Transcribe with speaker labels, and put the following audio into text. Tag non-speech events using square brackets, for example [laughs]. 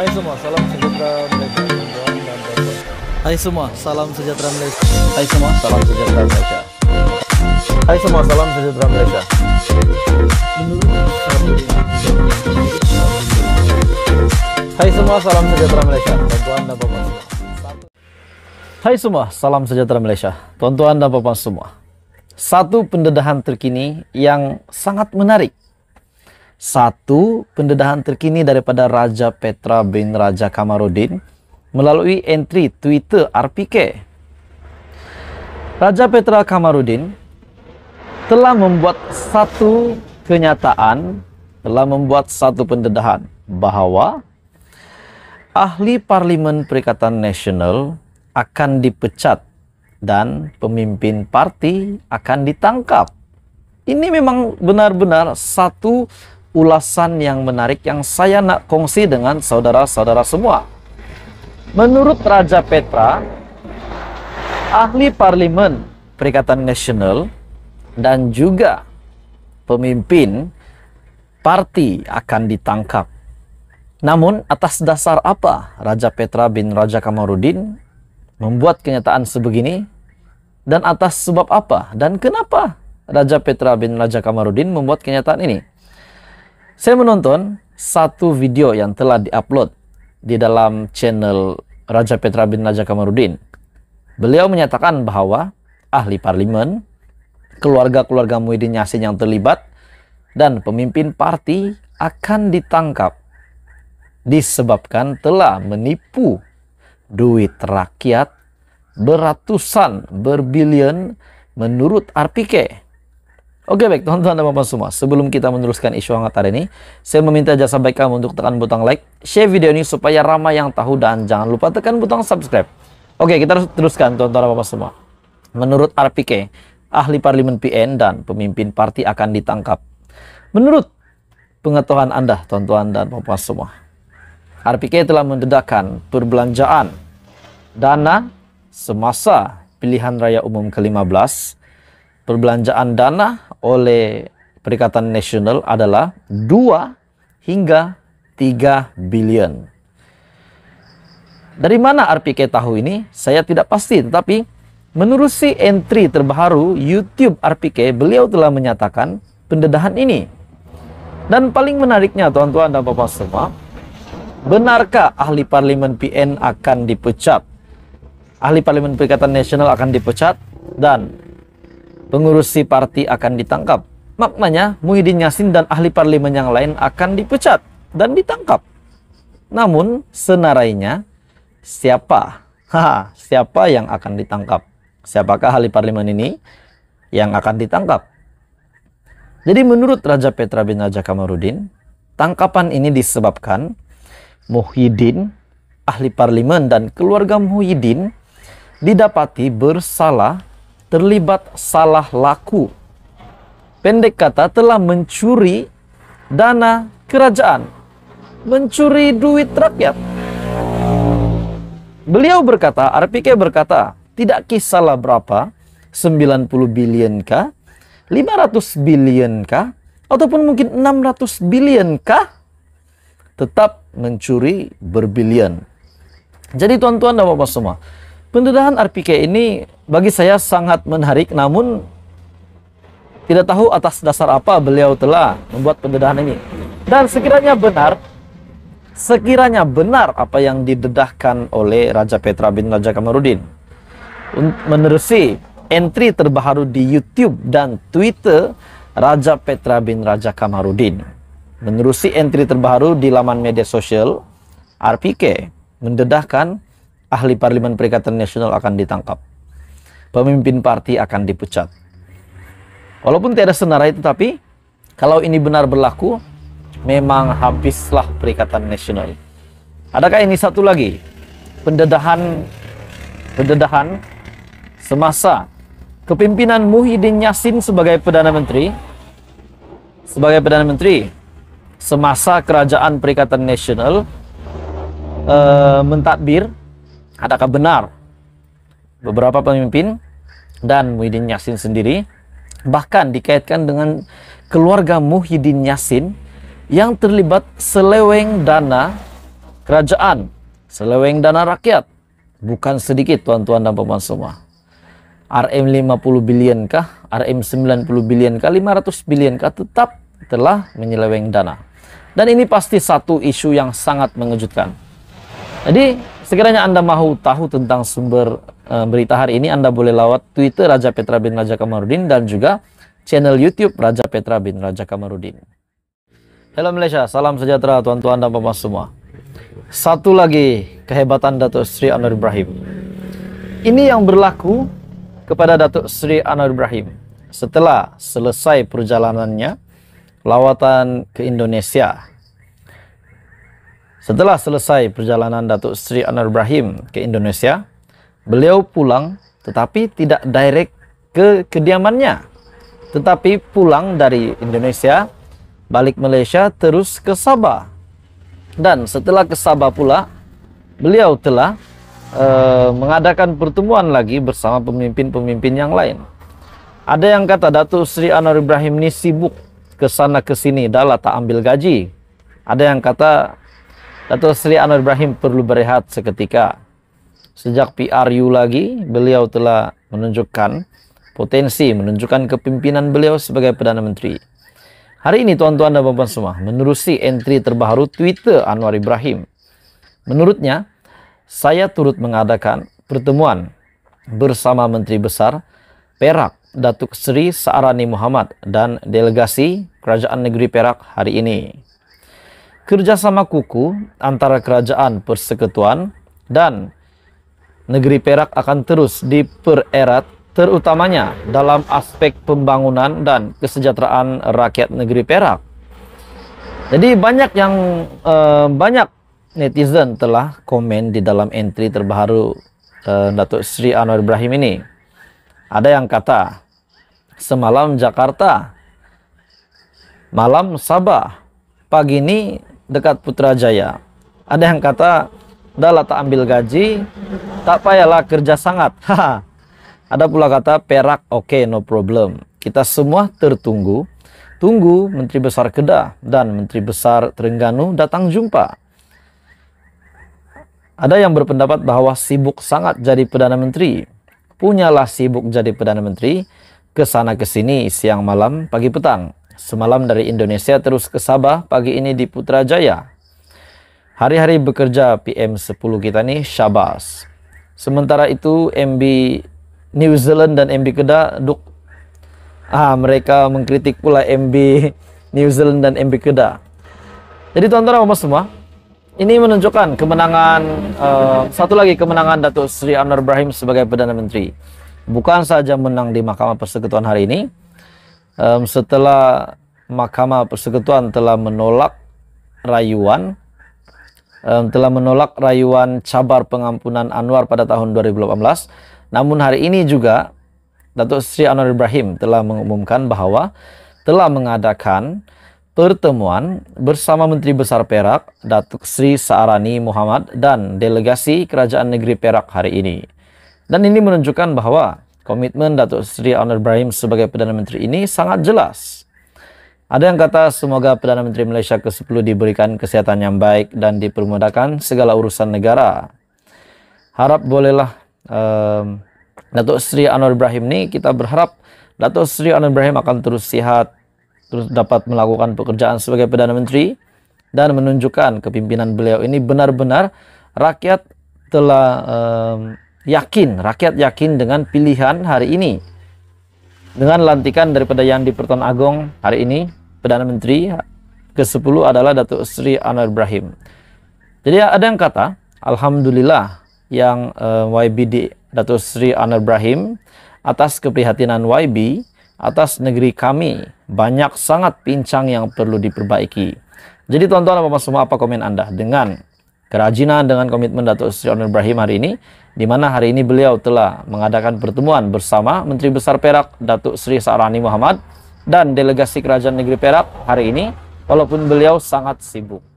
Speaker 1: Hai semua, salam sejahtera Malaysia. Hai semua, salam sejahtera Malaysia. Hai semua, salam sejahtera Malaysia. Hai semua, salam sejahtera Malaysia. Hai semua, salam sejahtera Malaysia. Tuan-tuan dan puan-puan semua. Hai semua, salam sejahtera Malaysia. Tuan-tuan dan puan-puan semua. Satu pendedahan terkini yang sangat menarik satu, pendedahan terkini daripada Raja Petra bin Raja Kamarudin melalui entry Twitter RPK. Raja Petra Kamarudin telah membuat satu kenyataan, telah membuat satu pendedahan bahwa ahli parlimen Perikatan Nasional akan dipecat dan pemimpin parti akan ditangkap. Ini memang benar-benar satu ulasan yang menarik yang saya nak kongsi dengan saudara-saudara semua. Menurut Raja Petra, ahli Parlimen Perikatan Nasional dan juga pemimpin parti akan ditangkap. Namun atas dasar apa Raja Petra bin Raja Kamarudin membuat kenyataan sebegini? Dan atas sebab apa dan kenapa Raja Petra bin Raja Kamarudin membuat kenyataan ini? Saya menonton satu video yang telah diupload di dalam channel Raja Petra bin Raja Kamarudin. Beliau menyatakan bahwa ahli parlimen, keluarga-keluarga Muhyiddin Yassin yang terlibat, dan pemimpin parti akan ditangkap disebabkan telah menipu duit rakyat beratusan berbilion menurut RPK Oke baik teman-teman dan bapak semua Sebelum kita meneruskan isu hangat hari ini Saya meminta jasa baik kamu untuk tekan butang like Share video ini supaya ramai yang tahu Dan jangan lupa tekan butang subscribe Oke kita harus teruskan teman-teman dan bapak semua Menurut RPK Ahli parlimen PN dan pemimpin parti akan ditangkap Menurut pengetahuan Anda tontonan teman dan bapak semua RPK telah mendedahkan perbelanjaan dana semasa pilihan raya umum ke-15 perbelanjaan dana oleh Perikatan Nasional adalah 2 hingga 3 billion. Dari mana RPK tahu ini? Saya tidak pasti, tetapi menurut si entry terbaru YouTube RPK, beliau telah menyatakan pendedahan ini. Dan paling menariknya tuan-tuan dan bapak semua, benarkah ahli parlimen PN akan dipecat? Ahli parlimen Perikatan Nasional akan dipecat dan Pengurus si parti akan ditangkap. Maknanya, Muhyiddin Yassin dan ahli parlimen yang lain akan dipecat dan ditangkap. Namun, senarainya, siapa? [laughs] siapa yang akan ditangkap? Siapakah ahli parlimen ini yang akan ditangkap? Jadi menurut Raja Petra bin Raja Kamarudin, tangkapan ini disebabkan Muhyiddin, ahli parlimen dan keluarga Muhyiddin didapati bersalah terlibat salah laku. Pendek kata telah mencuri dana kerajaan, mencuri duit rakyat. Beliau berkata, RPK berkata, tidak kisahlah berapa, 90 puluh kah, 500 ratus kah, ataupun mungkin 600 ratus kah, tetap mencuri berbilion. Jadi tuan-tuan dan bapak semua, Pendudahan RPK ini bagi saya sangat menarik namun tidak tahu atas dasar apa beliau telah membuat pendudahan ini. Dan sekiranya benar, sekiranya benar apa yang didedahkan oleh Raja Petra bin Raja Kamarudin menerusi entry terbaru di YouTube dan Twitter Raja Petra bin Raja Kamarudin menerusi entry terbaru di laman media sosial RPK mendedahkan ahli parlimen Perikatan Nasional akan ditangkap. Pemimpin parti akan dipecat. Walaupun tiada senarai tetapi kalau ini benar berlaku, memang habislah Perikatan Nasional. Adakah ini satu lagi pendedahan pendedahan semasa kepimpinan Muhyiddin Yassin sebagai Perdana Menteri sebagai Perdana Menteri semasa kerajaan Perikatan Nasional uh, mentadbir Adakah benar beberapa pemimpin dan Muhyiddin Yassin sendiri bahkan dikaitkan dengan keluarga Muhyiddin Yassin yang terlibat seleweng dana kerajaan, seleweng dana rakyat. Bukan sedikit tuan-tuan dan puan semua. RM 50 bilion kah, RM 90 bilion kah, 500 bilion kah tetap telah menyeleweng dana. Dan ini pasti satu isu yang sangat mengejutkan. Jadi Sekiranya Anda mau tahu tentang sumber e, berita hari ini, Anda boleh lewat Twitter Raja Petra bin Raja Kamarudin dan juga channel YouTube Raja Petra bin Raja Kamarudin. Halo Malaysia, salam sejahtera tuan-tuan dan bapak semua. Satu lagi kehebatan Datuk Sri Anwar Ibrahim. Ini yang berlaku kepada Datuk Sri Anwar Ibrahim. Setelah selesai perjalanannya, lawatan ke Indonesia setelah selesai perjalanan Datuk Sri Anwar Ibrahim ke Indonesia, beliau pulang tetapi tidak direct ke kediamannya. Tetapi pulang dari Indonesia, balik Malaysia terus ke Sabah. Dan setelah ke Sabah pula, beliau telah uh, mengadakan pertemuan lagi bersama pemimpin-pemimpin yang lain. Ada yang kata Datuk Sri Anwar Ibrahim ini sibuk ke sana ke sini, dahlah tak ambil gaji. Ada yang kata Datuk Sri Anwar Ibrahim perlu berehat seketika. Sejak PRU lagi, beliau telah menunjukkan potensi, menunjukkan kepimpinan beliau sebagai Perdana Menteri. Hari ini tuan-tuan dan puan-puan semua, menerusi entry terbaru Twitter Anwar Ibrahim. Menurutnya, saya turut mengadakan pertemuan bersama Menteri Besar Perak Datuk Seri Saarani Muhammad dan delegasi Kerajaan Negeri Perak hari ini kerjasama kuku antara kerajaan persekutuan dan negeri Perak akan terus dipererat terutamanya dalam aspek pembangunan dan kesejahteraan rakyat negeri Perak. Jadi banyak yang eh, banyak netizen telah komen di dalam entry terbaru eh, Datuk Sri Anwar Ibrahim ini. Ada yang kata semalam Jakarta, malam Sabah, pagi ini dekat Putrajaya. Ada yang kata, udahlah tak ambil gaji, tak payahlah kerja sangat. [laughs] Ada pula kata perak, oke okay, no problem. Kita semua tertunggu, tunggu Menteri Besar Kedah dan Menteri Besar Terengganu datang jumpa. Ada yang berpendapat bahwa sibuk sangat jadi Perdana Menteri. Punyalah sibuk jadi Perdana Menteri, kesana kesini siang malam pagi petang Semalam dari Indonesia terus ke Sabah, pagi ini di Putrajaya. Hari-hari bekerja PM 10 kita nih Syabas. Sementara itu MB New Zealand dan MB Kedah Ah, mereka mengkritik pula MB New Zealand dan MB Kedah. Jadi tuan-tuan dan semua, ini menunjukkan kemenangan uh, satu lagi kemenangan Datuk Seri Anwar Ibrahim sebagai Perdana Menteri. Bukan saja menang di Mahkamah Persekutuan hari ini, um, setelah Mahkamah Persekutuan telah menolak rayuan um, telah menolak rayuan cabar pengampunan Anwar pada tahun 2018. Namun hari ini juga Datuk Sri Anwar Ibrahim telah mengumumkan bahwa telah mengadakan pertemuan bersama Menteri Besar Perak Datuk Sri Saarani Muhammad dan delegasi Kerajaan Negeri Perak hari ini. Dan ini menunjukkan bahwa Komitmen Datuk Seri Anwar Ibrahim sebagai Perdana Menteri ini sangat jelas. Ada yang kata semoga Perdana Menteri Malaysia ke-10 diberikan kesehatan yang baik dan dipermudahkan segala urusan negara. Harap bolehlah um, Datuk Seri Anwar Ibrahim ini kita berharap Datuk Seri Anwar Ibrahim akan terus sihat, terus dapat melakukan pekerjaan sebagai Perdana Menteri dan menunjukkan kepimpinan beliau ini benar-benar rakyat telah um, yakin, rakyat yakin dengan pilihan hari ini. Dengan lantikan daripada yang di Pertuan Agong hari ini, Perdana Menteri ke-10 adalah Datuk Sri Anwar Ibrahim. Jadi ada yang kata, Alhamdulillah yang uh, eh, YBD Datuk Sri Anwar Ibrahim atas keprihatinan YB atas negeri kami banyak sangat pincang yang perlu diperbaiki. Jadi tonton apa semua apa komen Anda dengan kerajinan dengan komitmen Datuk Seri Anwar Ibrahim hari ini, di mana hari ini beliau telah mengadakan pertemuan bersama Menteri Besar Perak Datuk Sri Sarani Muhammad dan delegasi Kerajaan Negeri Perak hari ini, walaupun beliau sangat sibuk.